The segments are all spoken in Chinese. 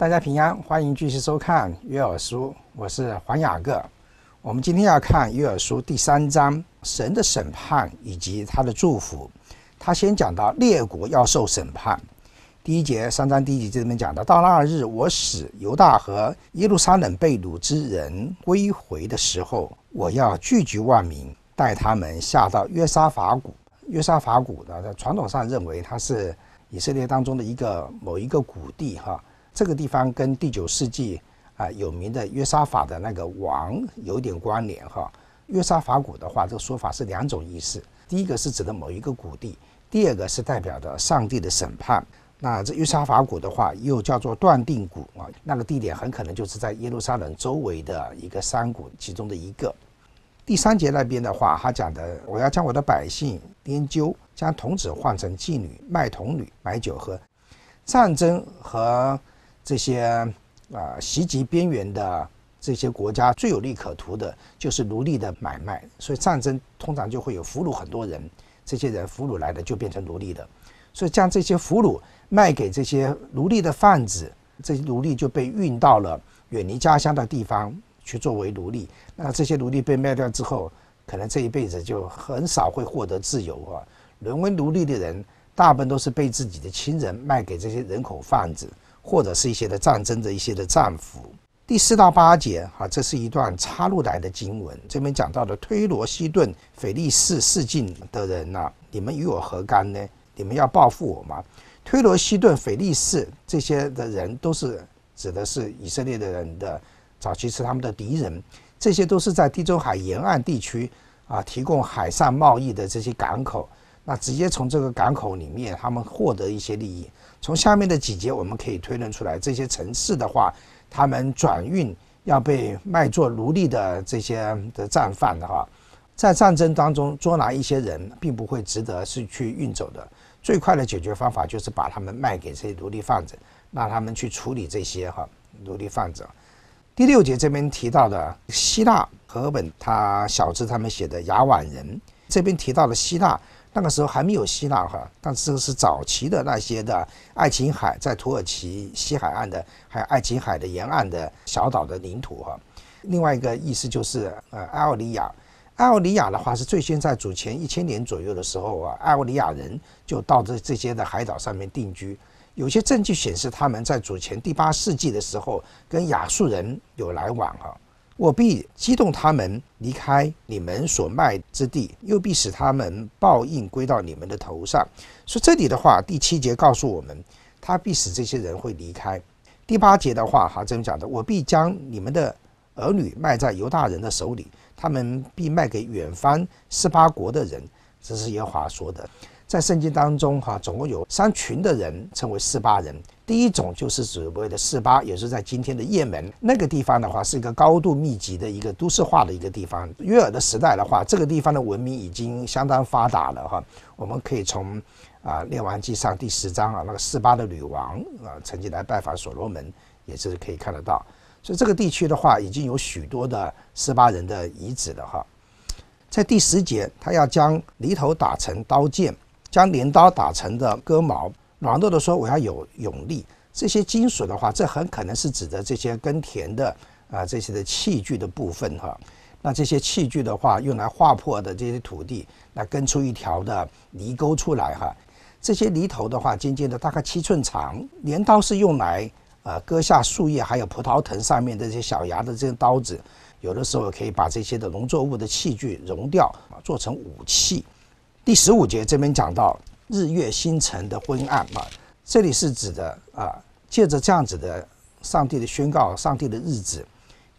大家平安，欢迎继续收看约珥书，我是黄雅各。我们今天要看约珥书第三章神的审判以及他的祝福。他先讲到列国要受审判。第一节三章第一节这里面讲的，到那日，我使犹大和耶路撒冷被掳之人归回的时候，我要聚集万民，带他们下到约沙法谷。约沙法谷呢，在传统上认为它是以色列当中的一个某一个谷地哈。这个地方跟第九世纪啊有名的约沙法的那个王有点关联哈。约沙法谷的话，这个说法是两种意思：第一个是指的某一个谷地，第二个是代表着上帝的审判。那这约沙法谷的话又叫做断定谷啊，那个地点很可能就是在耶路撒冷周围的一个山谷其中的一个。第三节那边的话，他讲的我要将我的百姓鞭揪，将童子换成妓女卖童女买酒喝，战争和。这些啊，袭击边缘的这些国家最有利可图的就是奴隶的买卖，所以战争通常就会有俘虏很多人，这些人俘虏来的就变成奴隶的，所以将这些俘虏卖给这些奴隶的贩子，这些奴隶就被运到了远离家乡的地方去作为奴隶。那这些奴隶被卖掉之后，可能这一辈子就很少会获得自由啊。沦为奴隶的人，大部分都是被自己的亲人卖给这些人口贩子。或者是一些的战争的一些的战俘。第四到八节哈，这是一段插入来的经文。这边讲到的推罗、西顿、腓力斯示境的人呐，你们与我何干呢？你们要报复我吗？推罗、西顿、腓力斯这些的人都是指的是以色列的人的早期是他们的敌人，这些都是在地中海沿岸地区啊，提供海上贸易的这些港口。那直接从这个港口里面，他们获得一些利益。从下面的几节，我们可以推论出来，这些城市的话，他们转运要被卖作奴隶的这些的战犯的哈，在战争当中捉拿一些人，并不会值得是去运走的。最快的解决方法就是把他们卖给这些奴隶贩子，让他们去处理这些哈奴隶贩子。第六节这边提到的希腊，和本他小志他们写的雅宛人，这边提到了希腊。那个时候还没有希腊哈，但是这是早期的那些的爱琴海，在土耳其西海岸的，还有爱琴海的沿岸的小岛的领土哈。另外一个意思就是，呃，艾奥里亚，艾奥里亚的话是最先在主前一千年左右的时候啊，艾奥里亚人就到这这些的海岛上面定居。有些证据显示，他们在主前第八世纪的时候跟亚述人有来往啊。我必激动他们离开你们所卖之地，又必使他们报应归到你们的头上。说这里的话，第七节告诉我们，他必使这些人会离开。第八节的话，哈这样讲的，我必将你们的儿女卖在犹大人的手里，他们必卖给远方十八国的人。这是耶和华说的。在圣经当中，哈，总共有三群的人称为四八人。第一种就是所谓的四八，也是在今天的雁门那个地方的话，是一个高度密集的一个都市化的一个地方。约尔的时代的话，这个地方的文明已经相当发达了，哈。我们可以从啊列王纪上第十章啊那个四八的女王啊曾经来拜访所罗门，也是可以看得到。所以这个地区的话，已经有许多的四巴人的遗址了，哈。在第十节，他要将犁头打成刀剑。将镰刀打成的割毛，软弱的说我要有勇力。这些金属的话，这很可能是指的这些耕田的啊这些的器具的部分哈。那这些器具的话，用来划破的这些土地，那耕出一条的犁沟出来哈。这些犁头的话，尖尖的，大概七寸长。镰刀是用来呃割下树叶，还有葡萄藤上面的这些小芽的这些刀子。有的时候可以把这些的农作物的器具融掉啊，做成武器。第十五节这边讲到日月星辰的昏暗啊，这里是指的啊，借着这样子的上帝的宣告，上帝的日子，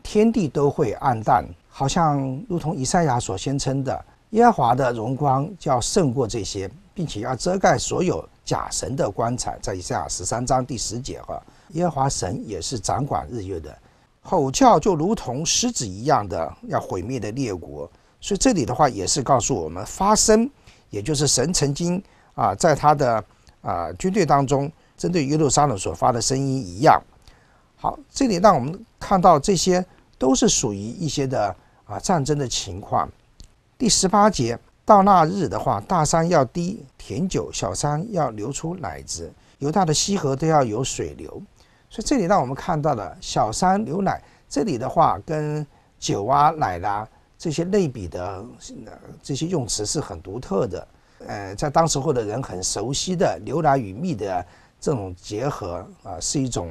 天地都会暗淡，好像如同以赛亚所宣称的，耶和华的荣光就要胜过这些，并且要遮盖所有假神的光彩。在以赛亚十三章第十节哈，耶和华神也是掌管日月的，吼叫就如同狮子一样的要毁灭的列国。所以这里的话也是告诉我们发生。也就是神曾经啊，在他的啊军队当中，针对耶路撒冷所发的声音一样。好，这里让我们看到这些都是属于一些的啊战争的情况。第十八节到那日的话，大山要滴甜酒，小山要流出奶子，犹大的溪河都要有水流。所以这里让我们看到了小山牛奶，这里的话跟酒啊奶啦。这些类比的这些用词是很独特的，呃，在当时候的人很熟悉的牛奶与蜜的这种结合啊，是一种，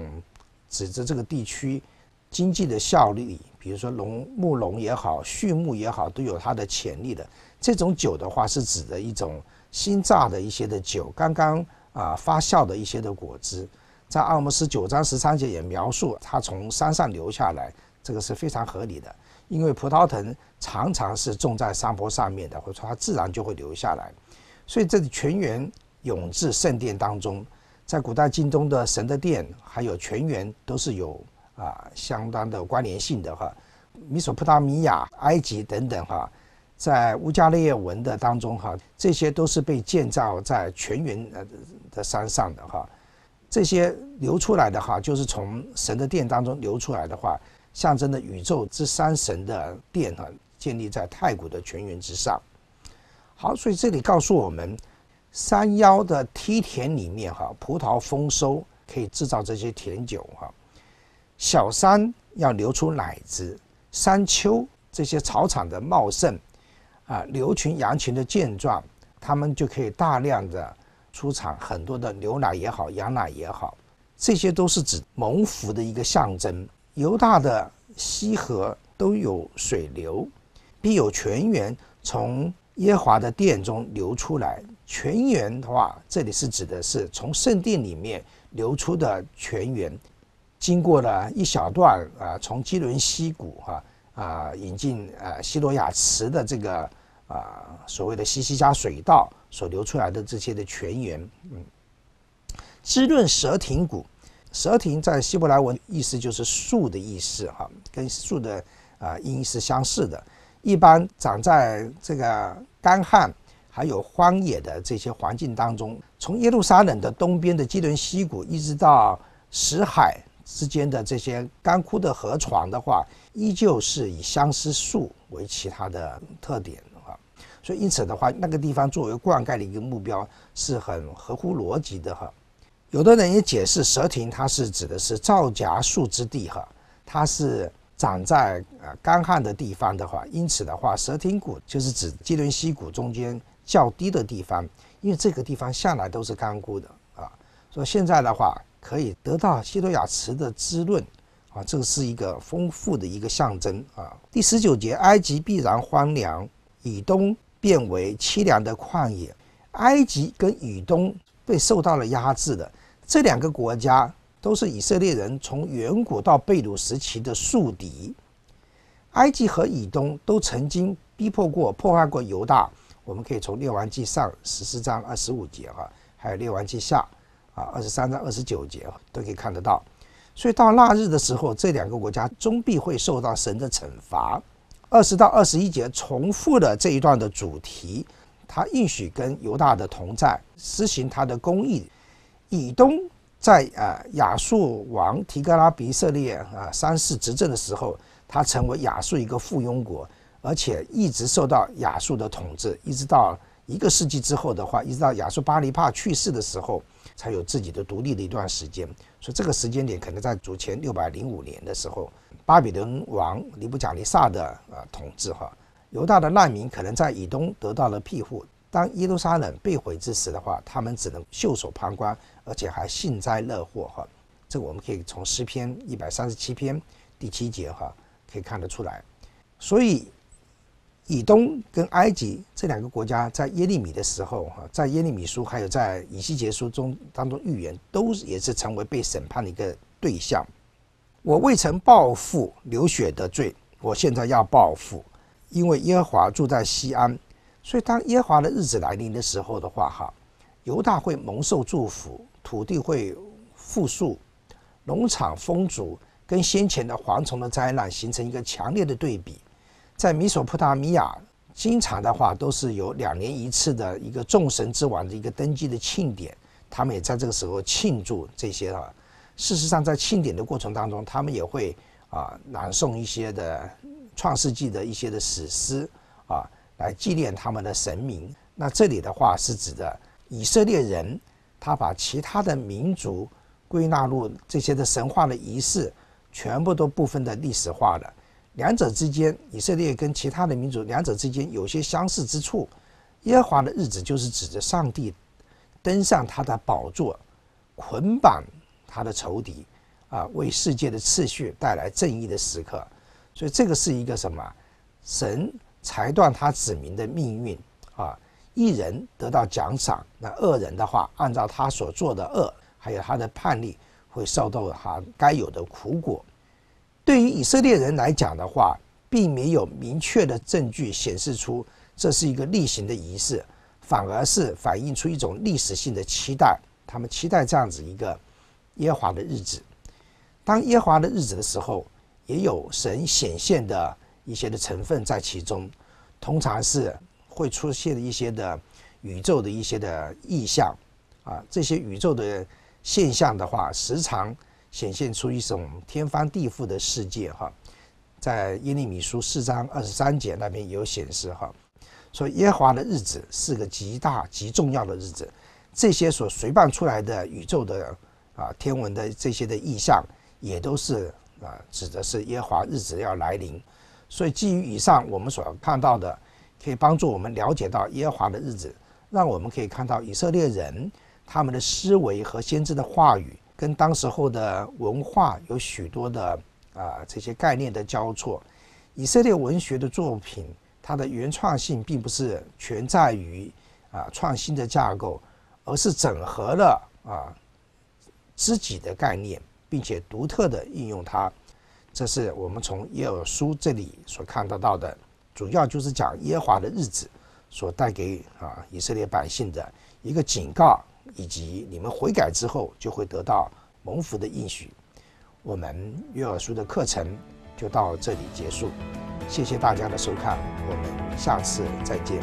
指着这个地区经济的效率，比如说农牧农也好，畜牧也好，都有它的潜力的。这种酒的话，是指的一种新榨的一些的酒，刚刚啊发酵的一些的果汁。在《奥姆斯九章十三节》也描述它从山上流下来，这个是非常合理的。因为葡萄藤常常是种在山坡上面的，或者说它自然就会留下来，所以这里全员永至圣殿当中，在古代京东的神的殿，还有全员都是有啊相当的关联性的哈。米索普达米亚、埃及等等哈，在乌加列文的当中哈，这些都是被建造在全员呃的山上的哈。这些流出来的哈，就是从神的殿当中流出来的话。象征的宇宙之山神的殿啊，建立在太古的泉源之上。好，所以这里告诉我们，山腰的梯田里面哈，葡萄丰收，可以制造这些甜酒哈。小山要流出奶汁，山丘这些草场的茂盛啊，牛群羊群的健壮，他们就可以大量的出产很多的牛奶也好，羊奶也好，这些都是指蒙福的一个象征。犹大的西河都有水流，必有泉源从耶华的殿中流出来。泉源的话，这里是指的是从圣殿里面流出的泉源，经过了一小段啊，从基伦溪谷啊啊引进啊希罗亚池的这个啊所谓的西西加水道所流出来的这些的泉源，嗯，滋润蛇亭谷。蛇亭在希伯来文意思就是树的意思，哈，跟树的啊音是相似的。一般长在这个干旱还有荒野的这些环境当中，从耶路撒冷的东边的基伦溪谷一直到死海之间的这些干枯的河床的话，依旧是以相思树为其他的特点，啊。所以因此的话，那个地方作为灌溉的一个目标是很合乎逻辑的，哈。有的人也解释，蛇亭它是指的是皂荚树之地哈，它是长在呃干旱的地方的话，因此的话，蛇亭谷就是指基伦溪谷中间较低的地方，因为这个地方向来都是干枯的啊。说现在的话，可以得到西多亚池的滋润啊，这个是一个丰富的一个象征啊。第十九节，埃及必然荒凉，以东变为凄凉的旷野。埃及跟以东被受到了压制的。这两个国家都是以色列人从远古到贝鲁时期的宿敌，埃及和以东都曾经逼迫过、破坏过犹大。我们可以从列王记上十四章二十五节哈，还有列王记下啊二十三章二十九节都可以看得到。所以到那日的时候，这两个国家终必会受到神的惩罚。二十到二十一节重复的这一段的主题，他允许跟犹大的同在，施行他的公义。以东在啊亚述王提格拉比色列啊三世执政的时候，他成为亚述一个附庸国，而且一直受到亚述的统治，一直到一个世纪之后的话，一直到亚述巴尼帕去世的时候，才有自己的独立的一段时间。所以这个时间点可能在主前六百零五年的时候，巴比伦王尼布甲尼撒的啊统治哈，犹大的难民可能在以东得到了庇护。当耶路撒冷被毁之时的话，他们只能袖手旁观，而且还幸灾乐祸哈。这个我们可以从诗篇一百三十七篇第七节哈可以看得出来。所以，以东跟埃及这两个国家在耶利米的时候哈，在耶利米书还有在以西结书中当中预言，都也是成为被审判的一个对象。我未曾报复流血的罪，我现在要报复，因为耶和华住在西安。所以，当耶和华的日子来临的时候的话，哈，犹大会蒙受祝福，土地会复苏，农场丰足，跟先前的蝗虫的灾难形成一个强烈的对比。在米索普达米亚，经常的话都是有两年一次的一个众神之王的一个登基的庆典，他们也在这个时候庆祝这些啊。事实上，在庆典的过程当中，他们也会啊朗诵一些的创世纪的一些的史诗啊。来纪念他们的神明，那这里的话是指的以色列人，他把其他的民族归纳入这些的神话的仪式，全部都不分的历史化了。两者之间，以色列跟其他的民族两者之间有些相似之处。耶和华的日子就是指着上帝登上他的宝座，捆绑他的仇敌，啊，为世界的秩序带来正义的时刻。所以这个是一个什么神？裁断他子民的命运啊，一人得到奖赏，那恶人的话，按照他所做的恶，还有他的叛逆，会受到他该有的苦果。对于以色列人来讲的话，并没有明确的证据显示出这是一个例行的仪式，反而是反映出一种历史性的期待。他们期待这样子一个耶华的日子。当耶华的日子的时候，也有神显现的。一些的成分在其中，通常是会出现一些的宇宙的一些的意象啊，这些宇宙的现象的话，时常显现出一种天翻地覆的世界哈。在耶利米书四章二十三节那边也有显示哈，说耶和华的日子是个极大极重要的日子，这些所随伴出来的宇宙的啊天文的这些的意象，也都是啊指的是耶和华日子要来临。所以，基于以上我们所看到的，可以帮助我们了解到耶和华的日子，让我们可以看到以色列人他们的思维和先知的话语，跟当时候的文化有许多的啊这些概念的交错。以色列文学的作品，它的原创性并不是全在于啊创新的架构，而是整合了啊自己的概念，并且独特的应用它。这是我们从耶尔书这里所看得到的，主要就是讲耶华的日子所带给啊以色列百姓的一个警告，以及你们悔改之后就会得到蒙福的应许。我们约尔书的课程就到这里结束，谢谢大家的收看，我们下次再见。